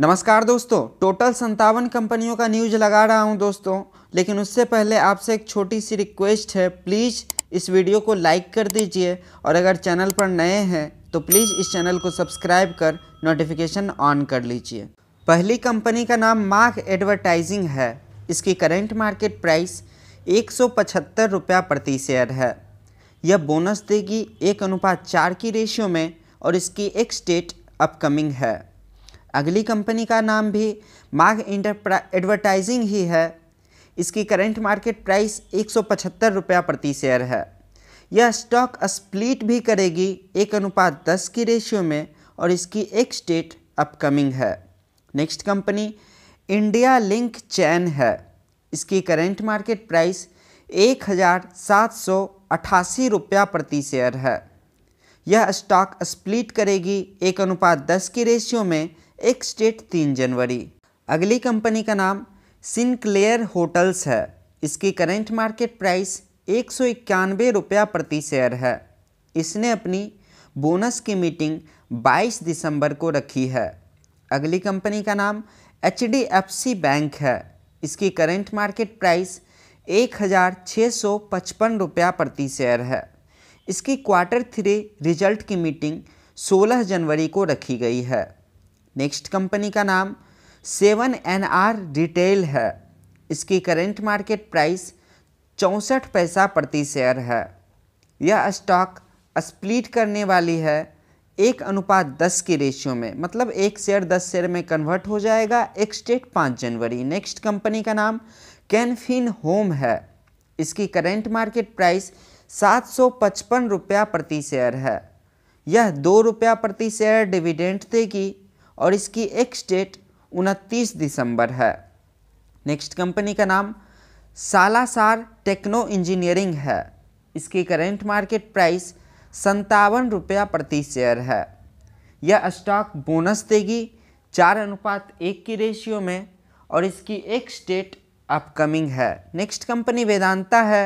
नमस्कार दोस्तों टोटल संतावन कंपनियों का न्यूज लगा रहा हूं दोस्तों लेकिन उससे पहले आपसे एक छोटी सी रिक्वेस्ट है प्लीज़ इस वीडियो को लाइक कर दीजिए और अगर चैनल पर नए हैं तो प्लीज़ इस चैनल को सब्सक्राइब कर नोटिफिकेशन ऑन कर लीजिए पहली कंपनी का नाम मार्क एडवर्टाइजिंग है इसकी करेंट मार्केट प्राइस एक रुपया प्रति शेयर है यह बोनस देगी एक अनुपात चार की रेशियो में और इसकी एक स्टेट अपकमिंग है अगली कंपनी का नाम भी माघ इंटरप्रा एडवर्टाइजिंग ही है इसकी करंट मार्केट प्राइस एक सौ रुपया प्रति शेयर है यह स्टॉक स्प्लिट भी करेगी एक अनुपात दस की रेशियो में और इसकी एक स्टेट अपकमिंग है next company India link chain है इसकी करंट मार्केट प्राइस एक हज़ार सात सौ अट्ठासी रुपया प्रति शेयर है यह स्टॉक स्प्लिट करेगी एक अनुपात दस की रेशियो में एक स्टेट तीन जनवरी अगली कंपनी का नाम सिंक्लेयर होटल्स है इसकी करेंट मार्केट प्राइस एक सौ इक्यानवे रुपया प्रति शेयर है इसने अपनी बोनस की मीटिंग 22 दिसंबर को रखी है अगली कंपनी का नाम एच बैंक है इसकी करेंट मार्केट प्राइस एक हज़ार छः सौ पचपन रुपया प्रति शेयर है इसकी क्वार्टर थ्री रिजल्ट की मीटिंग 16 जनवरी को रखी गई है नेक्स्ट कंपनी का नाम सेवन एन आर रिटेल है इसकी करेंट मार्केट प्राइस चौंसठ पैसा प्रति शेयर है यह स्टॉक स्प्लिट करने वाली है एक अनुपात दस की रेशियो में मतलब एक शेयर दस शेयर में कन्वर्ट हो जाएगा एक्सडेट पाँच जनवरी नेक्स्ट कंपनी का नाम कैनफिन होम है इसकी करेंट मार्केट प्राइस सात सौ पचपन रुपया प्रति शेयर है यह दो रुपया प्रति शेयर डिविडेंट देगी और इसकी एक्स डेट उनतीस दिसंबर है नेक्स्ट कंपनी का नाम सालासार टेक्नो इंजीनियरिंग है इसकी करेंट मार्केट प्राइस संतावन रुपया प्रति शेयर है यह स्टॉक बोनस देगी चार अनुपात एक की रेशियो में और इसकी एक स्टेट अपकमिंग है नेक्स्ट कंपनी वेदांता है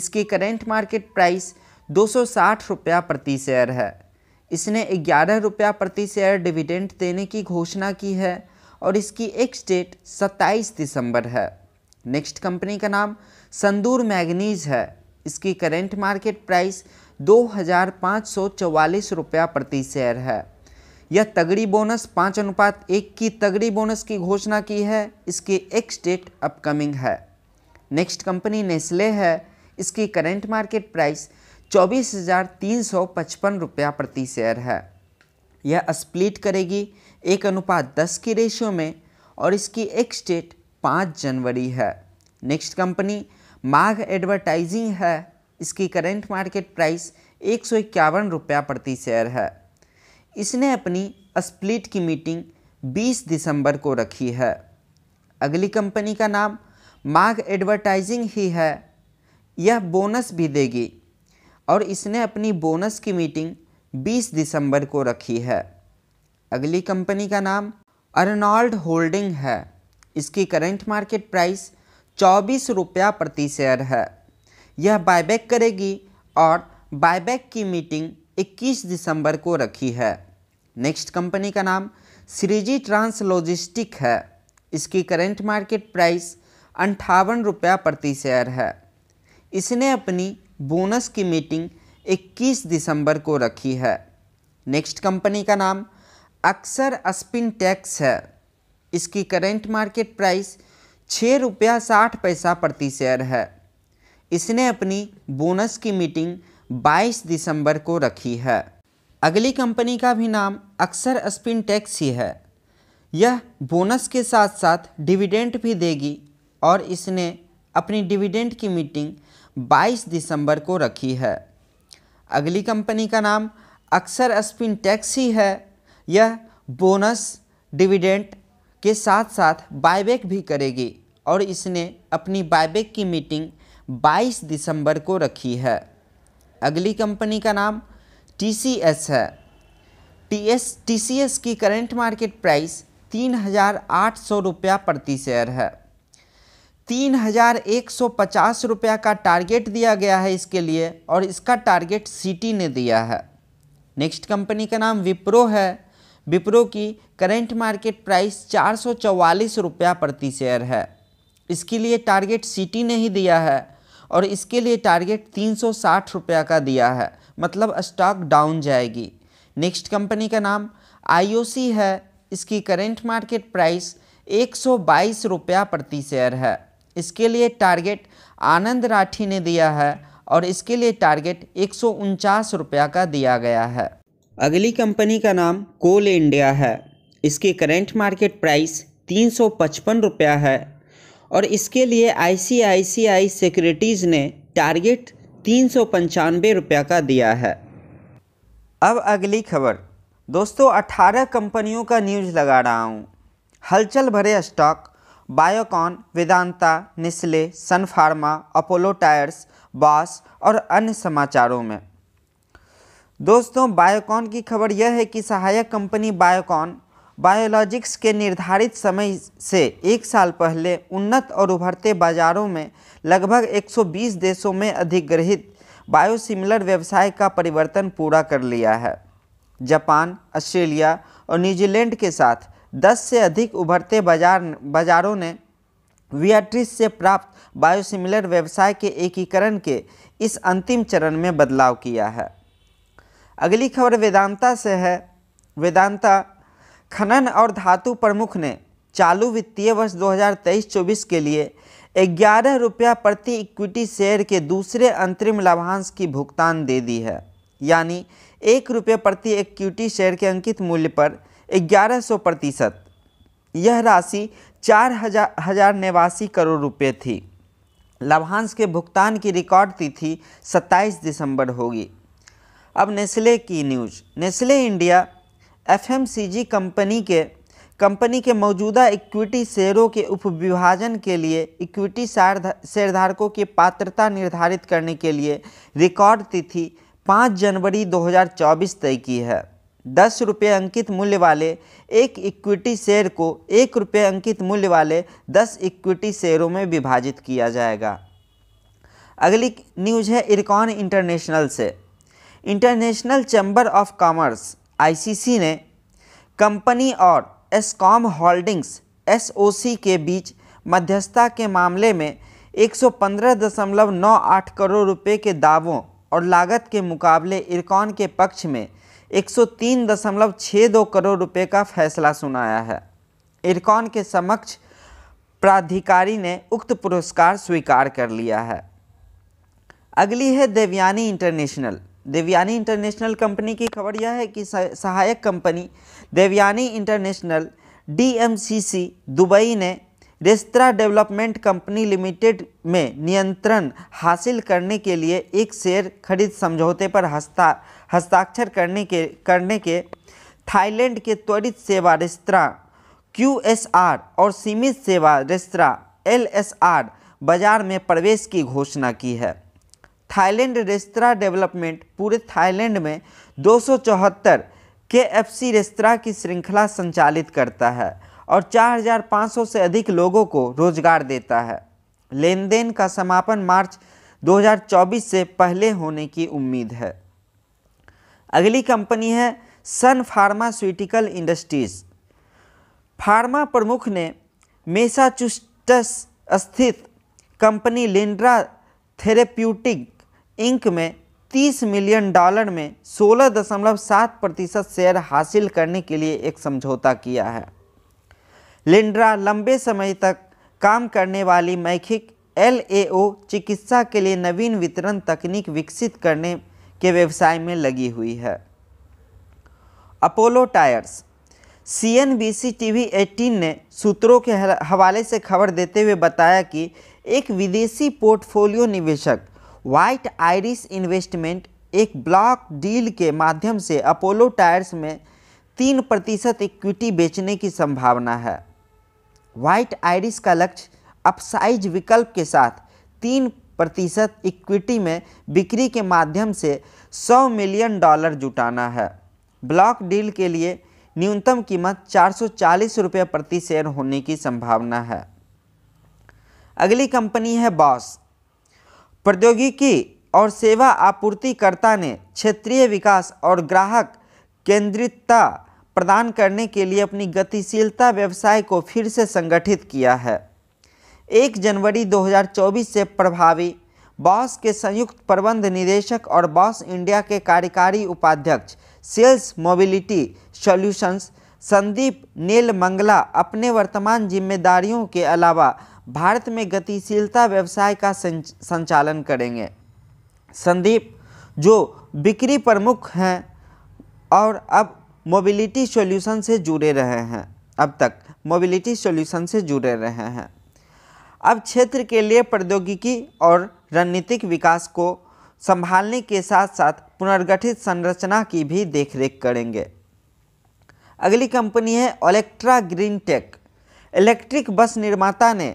इसकी करेंट मार्केट प्राइस दो सौ साठ रुपया प्रति शेयर है इसने ग्यारह रुपया प्रति शेयर डिविडेंड देने की घोषणा की है और इसकी एक डेट 27 दिसंबर है नेक्स्ट कंपनी का नाम संदूर मैगनीज है इसकी करेंट मार्केट प्राइस दो हज़ार पाँच सौ रुपया प्रति शेयर है यह तगड़ी बोनस पाँच अनुपात एक की तगड़ी बोनस की घोषणा की है इसकी एक डेट अपकमिंग है नेक्स्ट कंपनी नेस्ले है इसकी करेंट मार्केट प्राइस चौबीस हज़ार तीन सौ पचपन रुपया प्रति शेयर है यह स्प्लिट करेगी एक अनुपात दस की रेशियो में और इसकी एक्स डेट पाँच जनवरी है नेक्स्ट कंपनी माघ एडवर्टाइजिंग है इसकी करेंट मार्केट प्राइस एक सौ इक्यावन रुपया प्रति शेयर है इसने अपनी स्प्लिट की मीटिंग 20 दिसंबर को रखी है अगली कंपनी का नाम माघ एडवर्टाइजिंग ही है यह बोनस भी देगी और इसने अपनी बोनस की मीटिंग 20 दिसंबर को रखी है अगली कंपनी का नाम अर्नॉल्ड होल्डिंग है इसकी करंट मार्केट प्राइस चौबीस रुपया प्रति शेयर है यह बायबैक करेगी और बायबैक की मीटिंग 21 दिसंबर को रखी है नेक्स्ट कंपनी का नाम श्रीजी ट्रांस लॉजिस्टिक है इसकी करंट मार्केट प्राइस अंठावन रुपया प्रति शेयर है इसने अपनी बोनस की मीटिंग 21 दिसंबर को रखी है नेक्स्ट कंपनी का नाम अक्सर स्पिन टैक्स है इसकी करेंट मार्केट प्राइस छः रुपया साठ पैसा प्रति शेयर है इसने अपनी बोनस की मीटिंग 22 दिसंबर को रखी है अगली कंपनी का भी नाम अक्सर स्पिन टैक्स ही है यह बोनस के साथ साथ डिविडेंट भी देगी और इसने अपनी डिविडेंट की मीटिंग 22 दिसंबर को रखी है अगली कंपनी का नाम अक्सर स्पिन टैक्सी है यह बोनस डिविडेंट के साथ साथ बायबैक भी करेगी और इसने अपनी बायबैक की मीटिंग 22 दिसंबर को रखी है अगली कंपनी का नाम टीसीएस है टीएस टीसीएस की करेंट मार्केट प्राइस तीन हज़ार आठ सौ रुपया प्रति शेयर है तीन हज़ार एक सौ पचास रुपया का टारगेट दिया गया है इसके लिए और इसका टारगेट सिटी ने दिया है नेक्स्ट कंपनी का नाम विप्रो है विप्रो की करेंट मार्केट प्राइस चार सौ चौवालीस रुपया प्रति शेयर है इसके लिए टारगेट सिटी ने ही दिया है और इसके लिए टारगेट तीन सौ साठ रुपया का दिया है मतलब स्टॉक डाउन जाएगी नेक्स्ट कंपनी का नाम आईओसी है इसकी करेंट मार्केट प्राइस एक सौ बाईस रुपया प्रति शेयर है इसके लिए टारगेट आनंद राठी ने दिया है और इसके लिए टारगेट एक रुपया का दिया गया है अगली कंपनी का नाम कोल इंडिया है इसके करेंट मार्केट प्राइस तीन सौ पचपन रुपया है और इसके लिए आईसीआईसीआई सिक्योरिटीज़ ने टारगेट तीन सौ पंचानवे रुपया का दिया है अब अगली खबर दोस्तों 18 कंपनियों का न्यूज लगा रहा हूँ हलचल भरे stock Biocon Vedanta Nestle Sun Pharma Apollo Tyres Bosch और अन्य समाचारों में दोस्तों बायोकॉन की खबर यह है कि सहायक कंपनी बायोकॉन बायोलॉजिक्स के निर्धारित समय से एक साल पहले उन्नत और उभरते बाजारों में लगभग 120 देशों में अधिग्रहित बायोसिमिलर व्यवसाय का परिवर्तन पूरा कर लिया है जापान ऑस्ट्रेलिया और न्यूजीलैंड के साथ 10 से अधिक उभरते बाजार बाजारों ने वियाट्रिस से प्राप्त बायोसिमिलर व्यवसाय के एकीकरण के इस अंतिम चरण में बदलाव किया है अगली खबर वेदांता से है वेदांता खनन और धातु प्रमुख ने चालू वित्तीय वर्ष 2023-24 के लिए ग्यारह रुपया प्रति इक्विटी शेयर के दूसरे अंतरिम लाभांश की भुगतान दे दी है यानी एक रुपये प्रति इक्विटी शेयर के अंकित मूल्य पर ग्यारह सौ प्रतिशत यह राशि चार हजार हजार नवासी करोड़ रुपये थी लाभांश के भुगतान की रिकॉर्ड तिथि 27 दिसंबर होगी अब नेस्ले की news Nestle India FMCG company के कंपनी के मौजूदा इक्विटी शेयरों के उपविभाजन के लिए इक्विटी शेयरधारकों की पात्रता निर्धारित करने के लिए रिकॉर्ड तिथि 5 जनवरी 2024 तय की है दस रुपये अंकित मूल्य वाले एक इक्विटी शेयर को एक रुपये अंकित मूल्य वाले दस इक्विटी शेयरों में विभाजित किया जाएगा अगली न्यूज है इरकॉन इंटरनेशनल से International Chamber of Commerce ICC ने कंपनी और एसकॉम होल्डिंग्स एसओसी के बीच मध्यस्थता के मामले में 115.98 करोड़ रुपए के दावों और लागत के मुकाबले इरकॉन के पक्ष में 103.62 करोड़ रुपए का फैसला सुनाया है इरकॉन के समक्ष प्राधिकारी ने उक्त पुरस्कार स्वीकार कर लिया है अगली है Devyani International Devyani International company की खबर यह है कि सहायक company Devyani International D Dubai ने रेस्तरा डेवलपमेंट कंपनी लिमिटेड में नियंत्रण हासिल करने के लिए एक शेयर खरीद समझौते पर हस्ता हस्ताक्षर करने के करने के थाईलैंड के त्वरित सेवा रेस्तरा क्यू और सीमित सेवा रेस्तरा एल बाज़ार में प्रवेश की घोषणा की है थाईलैंड रेस्तरा डेवलपमेंट पूरे थाईलैंड में दो सौ चौहत्तर के एफ सी रेस्तरा की श्रृंखला संचालित करता है और 4,500 से अधिक लोगों को रोजगार देता है लेन देन का समापन मार्च 2024 से पहले होने की उम्मीद है अगली कंपनी है सन फार्मास्यूटिकल इंडस्ट्रीज फार्मा प्रमुख ने मेसाचुस्टस स्थित कंपनी लिंड्रा थेरेप्यूटिक इंक में 30 मिलियन डॉलर में 16.7 प्रतिशत शेयर हासिल करने के लिए एक समझौता किया है लिंड्रा लंबे समय तक काम करने वाली मैखिक एल चिकित्सा के लिए नवीन वितरण तकनीक विकसित करने के व्यवसाय में लगी हुई है Apollo Tyres C N B C T V eighteen ने सूत्रों के हवाले से खबर देते हुए बताया कि एक विदेशी पोर्टफोलियो निवेशक वाइट आयरिस इन्वेस्टमेंट एक ब्लॉक डील के माध्यम से अपोलो टायर्स में तीन प्रतिशत इक्विटी बेचने की संभावना है व्हाइट आयरिस का लक्ष्य अपसाइज विकल्प के साथ तीन प्रतिशत इक्विटी में बिक्री के माध्यम से 100 मिलियन डॉलर जुटाना है ब्लॉक डील के लिए न्यूनतम कीमत चार रुपये प्रति शेयर होने की संभावना है अगली कंपनी है बॉस प्रौद्योगिकी और सेवा आपूर्तिकर्ता ने क्षेत्रीय विकास और ग्राहक केंद्रितता प्रदान करने के लिए अपनी गतिशीलता व्यवसाय को फिर से संगठित किया है एक जनवरी 2024 से प्रभावी बॉस के संयुक्त प्रबंध निदेशक और बॉस इंडिया के कार्यकारी उपाध्यक्ष sales mobility solutions Sandeep Neel Mangla अपने वर्तमान जिम्मेदारियों के अलावा भारत में गतिशीलता व्यवसाय का संचालन करेंगे संदीप जो बिक्री प्रमुख हैं और अब मोबिलिटी सॉल्यूशन से जुड़े रहे हैं अब तक मोबिलिटी सॉल्यूशन से जुड़े रहे हैं अब क्षेत्र के लिए प्रौद्योगिकी और रणनीतिक विकास को संभालने के साथ साथ पुनर्गठित संरचना की भी देखरेख करेंगे अगली कंपनी है Olectra green take electric bus निर्माता ने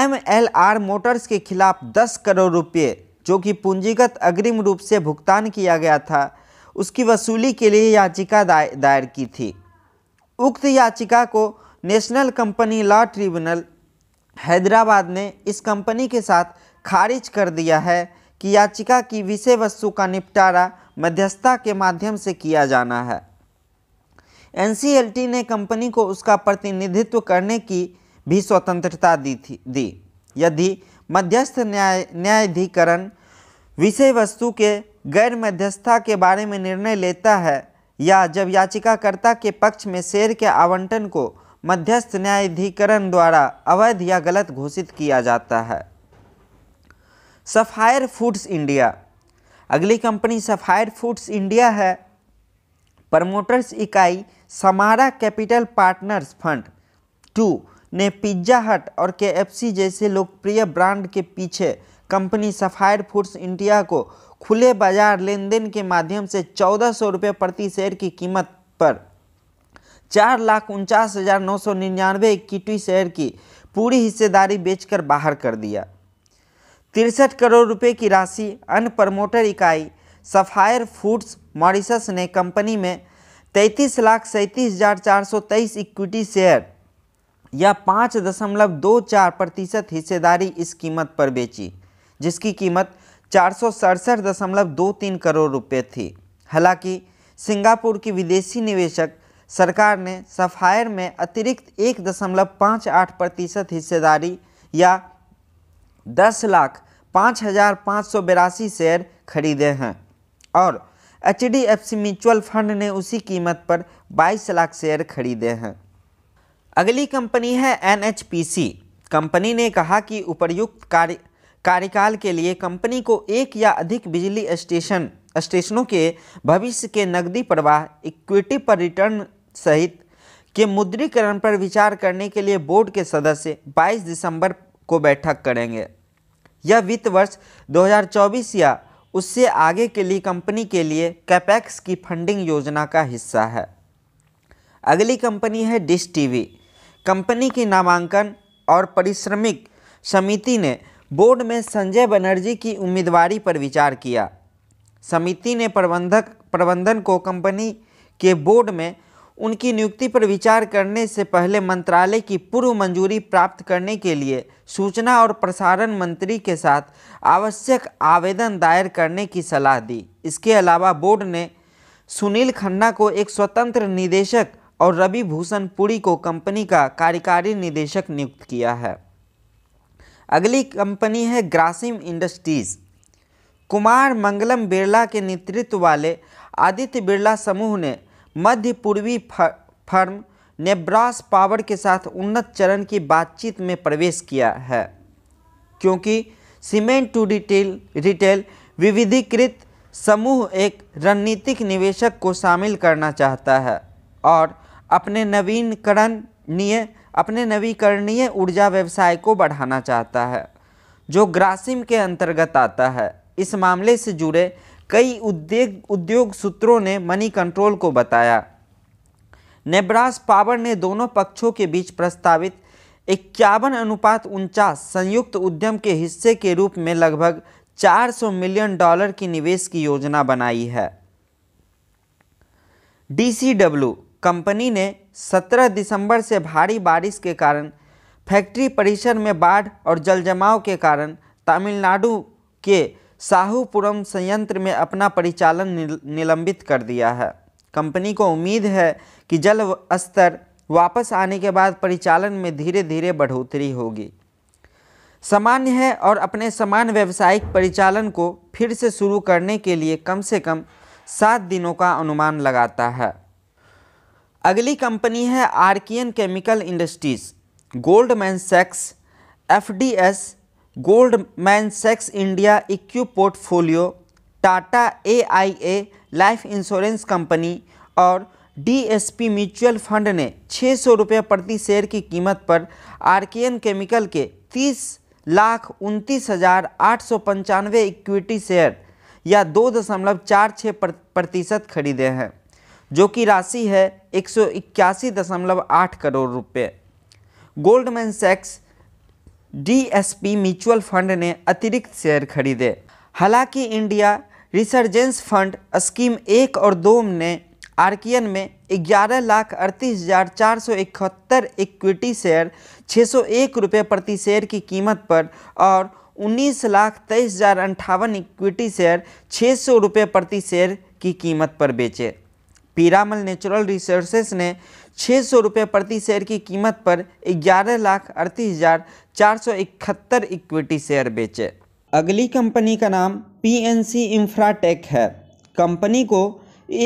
एम एल आर मोटर्स के खिलाफ 10 करोड़ रुपये जो कि पूंजीगत अग्रिम रूप से भुगतान किया गया था उसकी वसूली के लिए याचिका दायर की थी उक्त याचिका को National Company Law Tribunal Hyderabad ने इस कंपनी के साथ खारिज कर दिया है कि याचिका की विषय वस्तु का निपटारा मध्यस्थता के माध्यम से किया जाना है एन ने कंपनी को उसका प्रतिनिधित्व करने की भी स्वतंत्रता दी थी दी यदि मध्यस्थ न्याय न्यायाधिकरण विषय वस्तु के गैर मध्यस्थता के बारे में निर्णय लेता है या जब याचिकाकर्ता के पक्ष में शेयर के आवंटन को मध्यस्थ न्यायाधिकरण द्वारा अवैध या गलत घोषित किया जाता है सफायर फूड्स इंडिया अगली कंपनी सफायर फूड्स इंडिया है प्रमोटर्स इकाई Samara Capital Partners Fund two ने पिज्ज़ा हट और के जैसे लोकप्रिय ब्रांड के पीछे कंपनी सफायर फूड्स इंडिया को खुले बाजार लेन देन के माध्यम से चौदह सौ रुपये प्रति शेयर की कीमत पर चार लाख उनचास हज़ार नौ सौ निन्यानवे इक्विटी शेयर की पूरी हिस्सेदारी बेचकर बाहर कर दिया तिरसठ करोड़ रुपए की राशि अन्य प्रमोटर इकाई सफायर फूड्स मॉरिशस ने कंपनी में तैंतीस लाख सैंतीस हज़ार चार सौ तेईस इक्विटी शेयर या पाँच दशमलव दो चार प्रतिशत हिस्सेदारी इस कीमत पर बेची जिसकी कीमत चार करोड़ रुपये थी हालांकि सिंगापुर की विदेशी निवेशक सरकार ने सफायर में अतिरिक्त एक दशमलव पाँच आठ प्रतिशत हिस्सेदारी या दस लाख पाँच हज़ार पाँच सौ बिरासी शेयर खरीदे हैं और H D F C mutual fund ने उसी कीमत पर बाईस लाख शेयर खरीदे हैं अगली कंपनी है N H P C company ने कहा कि उपर्युक्त कार्य कार्यकाल के लिए कंपनी को एक या अधिक बिजली स्टेशन स्टेशनों के भविष्य के नकदी प्रवाह इक्विटी पर रिटर्न सहित के मुद्रीकरण पर विचार करने के लिए बोर्ड के सदस्य 22 दिसंबर को बैठक करेंगे यह वित्त वर्ष 2024 या उससे आगे के लिए कंपनी के लिए कैपेक्स की फंडिंग योजना का हिस्सा है अगली कंपनी है डिश टीवी कंपनी की नामांकन और परिश्रमिक समिति ने बोर्ड में संजय बनर्जी की उम्मीदवारी पर विचार किया समिति ने प्रबंधक प्रबंधन को कंपनी के बोर्ड में उनकी नियुक्ति पर विचार करने से पहले मंत्रालय की पूर्व मंजूरी प्राप्त करने के लिए सूचना और प्रसारण मंत्री के साथ आवश्यक आवेदन दायर करने की सलाह दी इसके अलावा बोर्ड ने सुनील खन्ना को एक स्वतंत्र निदेशक और रवि भूषण पुरी को कंपनी का कार्यकारी निदेशक नियुक्त किया है अगली कंपनी है ग्रासिम इंडस्ट्रीज़ कुमार मंगलम बिरला के नेतृत्व वाले आदित्य बिरला समूह ने मध्य पूर्वी फर्म नेब्रास पावर के साथ उन्नत चरण की बातचीत में प्रवेश किया है क्योंकि सीमेंट टू रिटेल रिटेल विविधीकृत समूह एक रणनीतिक निवेशक को शामिल करना चाहता है और अपने नवीनकरणीय अपने नवीकरणीय ऊर्जा व्यवसाय को बढ़ाना चाहता है जो ग्रासिम के अंतर्गत आता है इस मामले से जुड़े कई उद्योग उद्योग सूत्रों ने मनी कंट्रोल को बताया नेब्रास पावर ने दोनों पक्षों के बीच प्रस्तावित इक्यावन अनुपात उनचास संयुक्त उद्यम के हिस्से के रूप में लगभग 400 मिलियन डॉलर की निवेश की योजना बनाई है डी सी डब्ल्यू कंपनी ने 17 दिसंबर से भारी बारिश के कारण फैक्ट्री परिसर में बाढ़ और जलजमाव के कारण तमिलनाडु के साहूपुरम संयंत्र में अपना परिचालन निलंबित कर दिया है कंपनी को उम्मीद है कि जल स्तर वापस आने के बाद परिचालन में धीरे धीरे बढ़ोतरी होगी सामान्य है और अपने समान व्यावसायिक परिचालन को फिर से शुरू करने के लिए कम से कम सात दिनों का अनुमान लगाता है अगली कंपनी है Archaean chemical industries Goldman sex FDS Goldman sex India इक्यू portfolio Tata AIA life insurance company और डीएसपी म्यूचुअल फंड ने छः सौ रुपये प्रति शेयर की कीमत पर आर्कियन केमिकल के तीस लाख उनतीस हज़ार आठ सौ पंचानवे इक्विटी शेयर या दो दशमलव चार छः प्रतिशत खरीदे हैं जो कि राशि है एक सौ इक्यासी दशमलव आठ करोड़ रुपये गोल्डमैन सैक्स डीएसपी म्यूचुअल फंड ने अतिरिक्त शेयर खरीदे हालांकि इंडिया रिसर्जेंस फंड स्कीम एक और दो ने आर्कियन में ग्यारह लाख अड़तीस हज़ार चार सौ इकहत्तर इक्विटी शेयर छः सौ एक रुपये प्रति शेयर की कीमत पर और उन्नीस लाख तेईस हज़ार अंठावन इक्विटी शेयर छः सौ रुपये प्रति शेयर की कीमत पर बेचे पीरामल नेचुरल रिसोर्सेस ने छः सौ रुपये प्रति शेयर की कीमत पर ग्यारह लाख अड़तीस हज़ार चार सौ इकहत्तर इक्विटी शेयर बेचे अगली कंपनी का नाम पीएनसी इंफ्राटेक है कंपनी को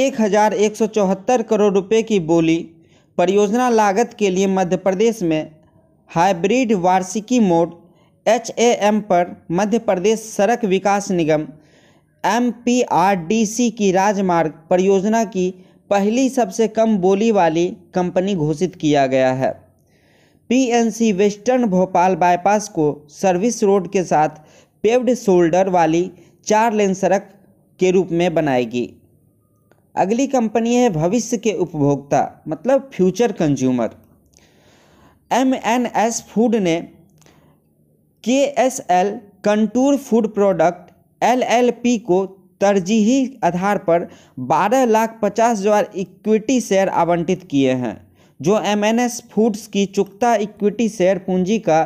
एक हज़ार एक सौ चौहत्तर करोड़ रुपए की बोली परियोजना लागत के लिए मध्य प्रदेश में हाइब्रिड वार्षिकी मोड एच पर मध्य प्रदेश सड़क विकास निगम एम की राजमार्ग परियोजना की पहली सबसे कम बोली वाली कंपनी घोषित किया गया है पीएनसी वेस्टर्न भोपाल बाईपास को सर्विस रोड के साथ पेव्ड शोल्डर वाली चार लेन सड़क के रूप में बनाएगी अगली कंपनी है भविष्य के उपभोक्ता मतलब Future Consumer M N S Food ने K S L Contour Food Product L L P को तरजीही आधार पर बारह लाख पचास हज़ार इक्विटी शेयर आवंटित किए हैं जो एमएनएस फूड्स की चुकता इक्विटी शेयर पूंजी का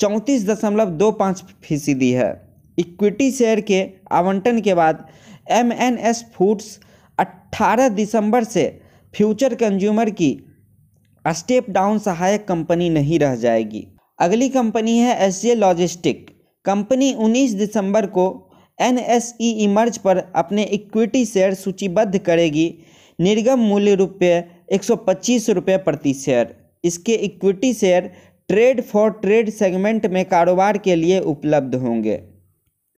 चौंतीस दशमलव दो पाँच फीसदी है इक्विटी शेयर के आवंटन के बाद एमएनएस फूड्स 18 दिसंबर से फ्यूचर कंज्यूमर की स्टेप डाउन सहायक कंपनी नहीं रह जाएगी अगली कंपनी है एस जे लॉजिस्टिक कंपनी 19 दिसंबर को एन एस ई इमर्ज पर अपने इक्विटी शेयर सूचीबद्ध करेगी निर्गम मूल्य रुपये एक सौ पच्चीस रुपये प्रति शेयर इसके equity share trade for trade segment में कारोबार के लिए उपलब्ध होंगे